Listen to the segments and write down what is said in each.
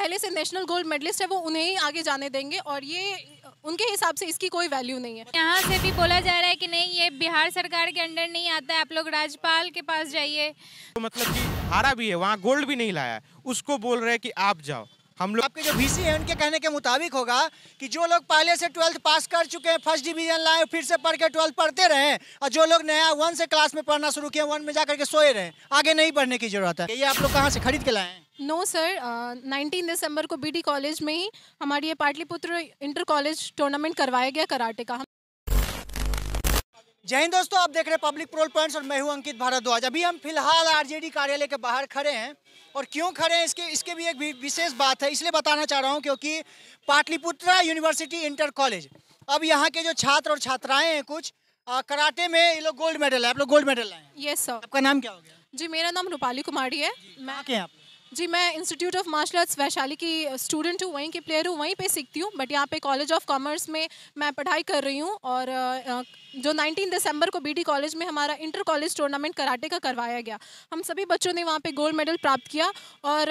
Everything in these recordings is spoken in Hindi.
पहले से नेशनल गोल्ड मेडलिस्ट है वो उन्हें ही आगे जाने देंगे और ये उनके हिसाब से इसकी कोई वैल्यू नहीं है यहाँ से भी बोला जा रहा है कि नहीं ये बिहार सरकार के अंडर नहीं आता है आप लोग राज्यपाल के पास जाइए तो मतलब कि हारा भी है वहाँ गोल्ड भी नहीं लाया उसको बोल रहे हैं कि आप जाओ हम लोग आपके जो वीसी है उनके कहने के मुताबिक होगा कि जो लोग पहले से ट्वेल्थ पास कर चुके हैं फर्स्ट डिवीजन लाए फिर से पढ़ के ट्वेल्थ पढ़ते रहे और जो लोग नया वन से क्लास में पढ़ना शुरू किया वन में जा करके सोए रहे आगे नहीं पढ़ने की जरूरत है ये आप लोग कहाँ से खरीद के लाए हैं नो सर नाइनटीन दिसंबर को बीडी कॉलेज में ही हमारी ये पाटलिपुत्र इंटर कॉलेज टूर्नामेंट करवाया गया कराटे का जय हिंद दोस्तों आप देख रहे हैं पब्लिक प्रोल पॉइंट्स और मैं हूं अंकित भारद्वाज अभी हम फिलहाल आरजेडी कार्यालय के बाहर खड़े हैं और क्यों खड़े हैं इसके इसके भी एक विशेष बात है इसलिए बताना चाह रहा हूं क्योंकि पाटलिपुत्रा यूनिवर्सिटी इंटर कॉलेज अब यहाँ के जो छात्र और छात्राएं हैं कुछ आ, कराटे में ये लोग गोल्ड मेडल है आप लोग गोल्ड मेडल हैं यस सर आपका नाम क्या हो गया जी मेरा नाम रूपाली कुमारी है मैं आप जी मैं institute of martial arts Vaishali की स्टूडेंट हूँ वहीं की प्लेयर हूँ वहीं पे सीखती हूँ बट यहाँ पे कॉलेज ऑफ कॉमर्स में मैं पढ़ाई कर रही हूँ और जो 19 दिसंबर को बीडी कॉलेज में हमारा इंटर कॉलेज टूर्नामेंट कराटे का करवाया गया हम सभी बच्चों ने वहाँ पे गोल्ड मेडल प्राप्त किया और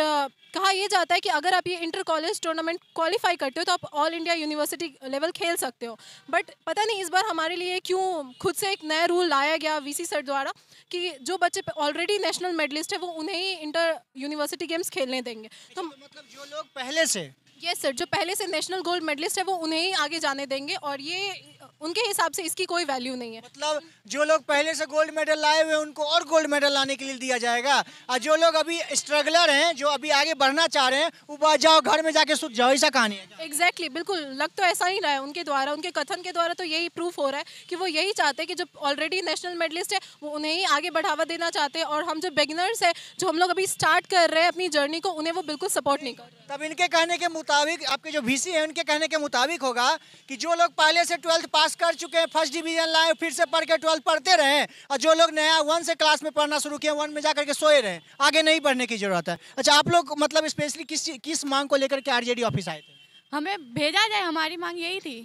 कहा यह जाता है कि अगर आप ये इंटर कॉलेज टूर्नामेंट क्वालिफाई करते हो तो आप ऑल इंडिया यूनिवर्सिटी लेवल खेल सकते हो बट पता नहीं इस बार हमारे लिए क्यों खुद से एक नया रूल लाया गया वी सर द्वारा कि जो बच्चे ऑलरेडी नेशनल मेडलिस्ट है वो उन्हें ही इंटर यूनिवर्सिटी गेम्स खेलने देंगे तो, तो मतलब जो लोग पहले से ये सर जो पहले से नेशनल गोल्ड मेडलिस्ट है वो उन्हें ही आगे जाने देंगे और ये उनके हिसाब से इसकी कोई वैल्यू नहीं है मतलब जो लोग पहले से गोल्ड मेडल लाए हुए उनको और गोल्ड मेडल लाने के लिए दिया जाएगा और जो लोग अभी स्ट्रगलर हैं जो अभी आगे बढ़ना चाह रहे हैं वो जाओ घर में जाके सुत जाओ ऐसा कहानी है एग्जैक्टली exactly, बिल्कुल लग तो ऐसा ही रहा है उनके द्वारा उनके कथन के द्वारा तो यही प्रूफ हो रहा है कि वो यही चाहते हैं कि जो ऑलरेडी नेशनल मेडलिस्ट है वो उन्हें ही आगे बढ़ावा देना चाहते हैं और हम जो बिगिनर्स है जो हम लोग अभी स्टार्ट कर रहे हैं अपनी जर्नी को उन्हें वो बिल्कुल सपोर्ट नहीं कर तब इनके कहने के मुताबिक आपके जो वी हैं उनके कहने के मुताबिक होगा कि जो लोग पहले से ट्वेल्थ पास पास कर चुके हैं फर्स्ट डिवीजन लाए फिर से पढ़ के ट्वेल्थ पढ़ते रहे और जो लोग नया वन से क्लास में पढ़ना शुरू किया वन में जा करके सोए रहे आगे नहीं पढ़ने की जरूरत है अच्छा आप लोग मतलब स्पेशली किस किस मांग को लेकर के आरजेडी ऑफिस आए थे हमें भेजा जाए हमारी मांग यही थी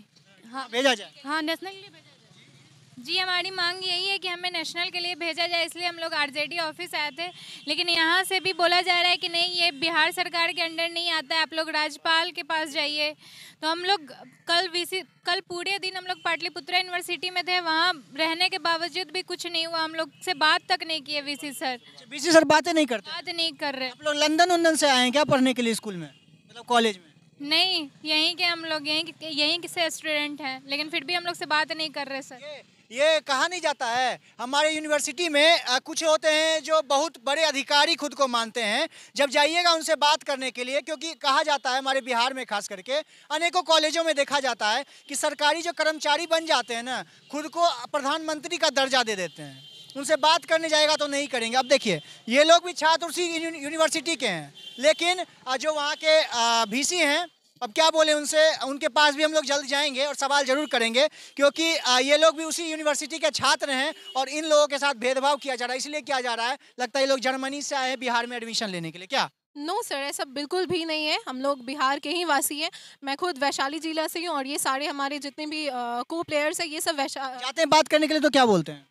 हाँ भेजा जाए हाँ नेशनल के लिए जी हमारी मांग यही है कि हमें नेशनल के लिए भेजा जाए इसलिए हम लोग आरजेडी ऑफिस आए थे लेकिन यहाँ से भी बोला जा रहा है कि नहीं ये बिहार सरकार के अंडर नहीं आता है आप लोग राज्यपाल के पास जाइए तो हम लोग कल वीसी कल पूरे दिन हम लोग पाटलिपुत्रा यूनिवर्सिटी में थे वहाँ रहने के बावजूद भी कुछ नहीं हुआ हम लोग से बात तक नहीं किए वी सर वी सर बातें नहीं करते बात नहीं कर रहे आप लोग लंदन उंदन से आए हैं क्या पढ़ने के लिए स्कूल में मतलब कॉलेज में नहीं यहीं के हम लोग यहीं यहीं से स्टूडेंट हैं लेकिन फिर भी हम लोग से बात नहीं कर रहे सर ये कहा नहीं जाता है हमारे यूनिवर्सिटी में कुछ होते हैं जो बहुत बड़े अधिकारी खुद को मानते हैं जब जाइएगा उनसे बात करने के लिए क्योंकि कहा जाता है हमारे बिहार में खास करके अनेकों कॉलेजों में देखा जाता है कि सरकारी जो कर्मचारी बन जाते हैं ना खुद को प्रधानमंत्री का दर्जा दे देते हैं उनसे बात करने जाएगा तो नहीं करेंगे अब देखिए ये लोग भी छात्र उसी यूनिवर्सिटी के हैं लेकिन जो वहाँ के वीसी हैं अब क्या बोले उनसे उनके पास भी हम लोग जल्द जाएंगे और सवाल जरूर करेंगे क्योंकि ये लोग भी उसी यूनिवर्सिटी के छात्र हैं और इन लोगों के साथ भेदभाव किया जा रहा है इसलिए किया जा रहा है लगता है ये लोग जर्मनी से आए हैं बिहार में एडमिशन लेने के लिए क्या नो सर ऐसा बिल्कुल भी नहीं है हम लोग बिहार के ही वासी हैं मैं खुद वैशाली जिला से हूँ और ये सारे हमारे जितने भी को प्लेयर्स हैं ये सब वैशाली जाते हैं बात करने के लिए तो क्या बोलते हैं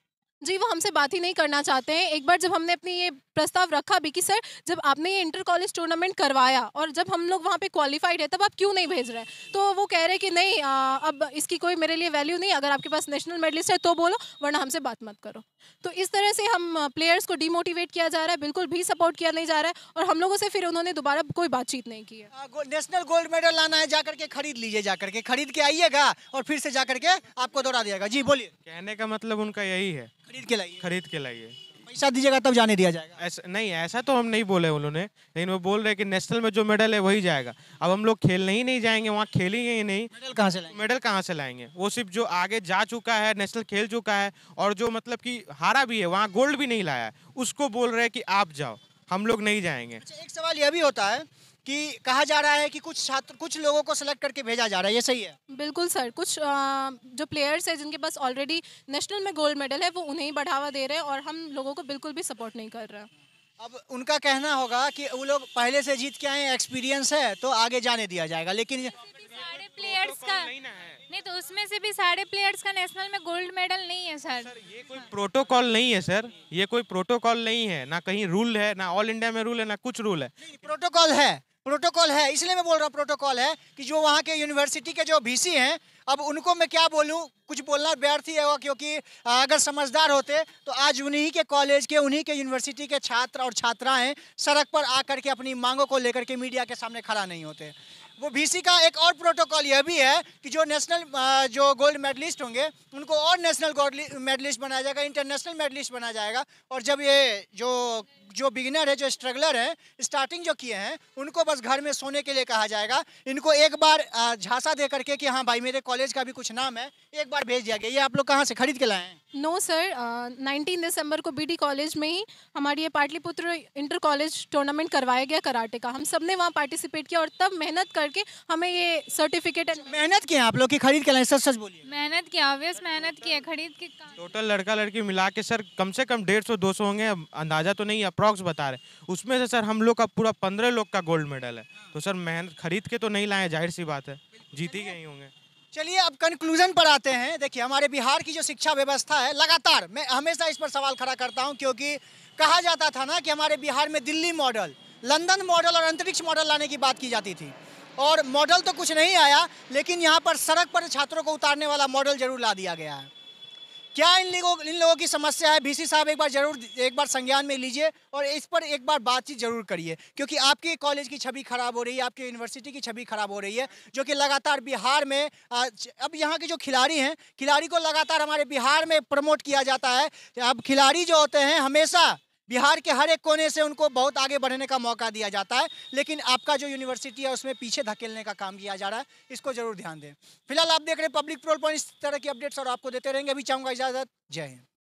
जी वो हमसे बात ही नहीं करना चाहते हैं एक बार जब हमने अपनी ये प्रस्ताव रखा भी कि सर जब आपने ये इंटर कॉलेज टूर्नामेंट करवाया और जब हम लोग वहाँ पे क्वालिफाइड है तब आप क्यों नहीं भेज रहे हैं तो वो कह रहे कि नहीं आ, अब इसकी कोई मेरे लिए वैल्यू नहीं अगर आपके पास नेशनल मेडलिस्ट है तो बोलो वरना हमसे बात मत करो तो इस तरह से हम प्लेयर्स को डिमोटिवेट किया जा रहा है बिल्कुल भी सपोर्ट किया नहीं जा रहा है और हम लोगों से फिर उन्होंने दोबारा कोई बातचीत नहीं की है नेशनल गोल्ड मेडल लाना है जाकर के खरीद लीजिए जाकर के खरीद के आइएगा और फिर से जाकर के आपको दौड़ा दिएगा जी बोलिए कहने का मतलब उनका यही है खरीद के लाइए खरीद के लाइए पैसा दीजिएगा तब जाने दिया जाएगा ऐसा नहीं ऐसा तो हम नहीं बोले उन्होंने लेकिन वो बोल रहे कि नेशनल में जो मेडल है वही जाएगा अब हम लोग खेलने ही नहीं जाएंगे वहाँ खेलेंगे ही नहीं मेडल कहाँ से लाएंगे मेडल कहाँ से लाएंगे वो सिर्फ जो आगे जा चुका है नेशनल खेल चुका है और जो मतलब कि हारा भी है वहाँ गोल्ड भी नहीं लाया है उसको बोल रहे हैं कि आप जाओ हम लोग नहीं जाएंगे अच्छा, एक सवाल यह भी होता है कि कहा जा रहा है कि कुछ छात्र कुछ लोगों को सेलेक्ट करके भेजा जा रहा है ये सही है बिल्कुल सर कुछ आ, जो प्लेयर्स है जिनके पास ऑलरेडी नेशनल में गोल्ड मेडल है वो उन्हें ही बढ़ावा दे रहे हैं और हम लोगों को बिल्कुल भी सपोर्ट नहीं कर रहे अब उनका कहना होगा कि वो लोग पहले से जीत के आए एक्सपीरियंस है तो आगे जाने दिया जाएगा लेकिन सारे प्लेयर्स का नहीं तो उसमें से भी सारे प्लेयर्स का नेशनल में गोल्ड मेडल नहीं है सर सर ये कोई प्रोटोकॉल नहीं है सर ये कोई प्रोटोकॉल नहीं है ना कहीं रूल है ना ऑल इंडिया में रूल है ना कुछ रूल है प्रोटोकॉल है प्रोटोकॉल है इसलिए मैं बोल रहा हूँ प्रोटोकॉल है कि जो वहाँ के यूनिवर्सिटी के जो भी हैं अब उनको मैं क्या बोलूँ कुछ बोलना व्यर्थी है क्योंकि अगर समझदार होते तो आज उन्हीं के कॉलेज के उन्हीं के यूनिवर्सिटी के छात्र और छात्राएं सड़क पर आकर के अपनी मांगों को लेकर के मीडिया के सामने खड़ा नहीं होते वो बी का एक और प्रोटोकॉल यह भी है कि जो नेशनल जो गोल्ड मेडलिस्ट होंगे उनको और नेशनल गोल्ड मेडलिस्ट बनाया जाएगा इंटरनेशनल मेडलिस्ट बनाया जाएगा और जब ये जो जो बिगिनर है जो स्ट्रगलर हैं स्टार्टिंग जो किए हैं उनको बस घर में सोने के लिए कहा जाएगा इनको एक बार झांसा दे करके कि हाँ भाई मेरे कॉलेज का भी कुछ नाम है एक बार भेज दिया गया ये आप लोग कहाँ से खरीद के लाए हैं नो सर नाइनटीन दिसंबर को बीडी कॉलेज में ही हमारी ये पाटलिपुत्र इंटर कॉलेज टूर्नामेंट करवाया गया कराटे का हम सब ने वहाँ पार्टिसिपेट किया और तब मेहनत करके हमें ये सर्टिफिकेट मेहनत किया आप लोग की खरीद के लाए सच सच बोलिए मेहनत किया ऑब्वियस मेहनत किया खरीद के टोटल लड़का लड़की मिला के सर कम से कम डेढ़ सौ दो सौ होंगे अंदाजा तो नहीं अप्रॉक्स बता रहे उसमें से सर हम लोग का पूरा पंद्रह लोग का गोल्ड मेडल है तो सर मेहनत खरीद के तो नहीं लाए जाहिर सी बात है जीती ही गई होंगे चलिए अब कंक्लूजन पर आते हैं देखिए हमारे बिहार की जो शिक्षा व्यवस्था है लगातार मैं हमेशा इस पर सवाल खड़ा करता हूँ क्योंकि कहा जाता था ना कि हमारे बिहार में दिल्ली मॉडल लंदन मॉडल और अंतरिक्ष मॉडल लाने की बात की जाती थी और मॉडल तो कुछ नहीं आया लेकिन यहाँ पर सड़क पर छात्रों को उतारने वाला मॉडल जरूर ला दिया गया है क्या इन लोगों इन लोगों की समस्या है बीसी साहब एक बार जरूर एक बार संज्ञान में लीजिए और इस पर एक बार बातचीत जरूर करिए क्योंकि आपके कॉलेज की छवि खराब हो रही है आपकी यूनिवर्सिटी की छवि खराब हो रही है जो कि लगातार बिहार में अब यहाँ के जो खिलाड़ी हैं खिलाड़ी को लगातार हमारे बिहार में प्रमोट किया जाता है अब खिलाड़ी जो होते हैं हमेशा बिहार के हर एक कोने से उनको बहुत आगे बढ़ने का मौका दिया जाता है लेकिन आपका जो यूनिवर्सिटी है उसमें पीछे धकेलने का काम किया जा रहा है इसको जरूर ध्यान दें फिलहाल आप देख रहे हैं पब्लिक प्रोल पर इस तरह की अपडेट्स और आपको देते रहेंगे अभी चाहूँगा इजाज़त जय हिंद